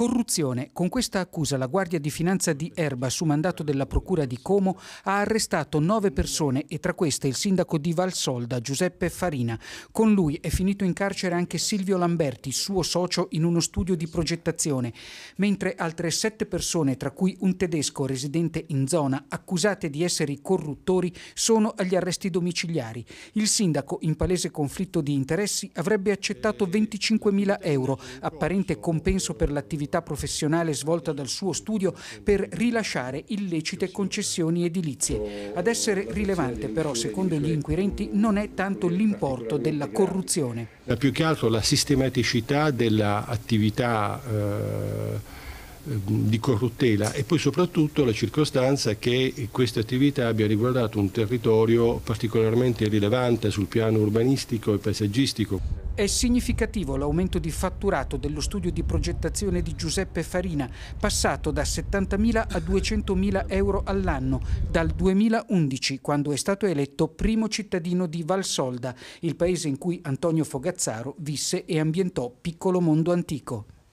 corruzione. Con questa accusa la Guardia di Finanza di Erba, su mandato della Procura di Como, ha arrestato nove persone e tra queste il sindaco di Valsolda, Giuseppe Farina. Con lui è finito in carcere anche Silvio Lamberti, suo socio in uno studio di progettazione, mentre altre sette persone, tra cui un tedesco residente in zona, accusate di essere corruttori, sono agli arresti domiciliari. Il sindaco, in palese conflitto di interessi, avrebbe accettato 25.000 euro, apparente compenso per l'attività attività professionale svolta dal suo studio per rilasciare illecite concessioni edilizie. Ad essere rilevante però, secondo gli inquirenti, non è tanto l'importo della corruzione. Ma eh, più che altro la sistematicità dell'attività eh, ehm, di corruttela e poi soprattutto la circostanza che questa attività abbia riguardato un territorio particolarmente rilevante sul piano urbanistico e paesaggistico. È significativo l'aumento di fatturato dello studio di progettazione di Giuseppe Farina, passato da 70.000 a 200.000 euro all'anno dal 2011, quando è stato eletto primo cittadino di Valsolda, il paese in cui Antonio Fogazzaro visse e ambientò Piccolo Mondo Antico.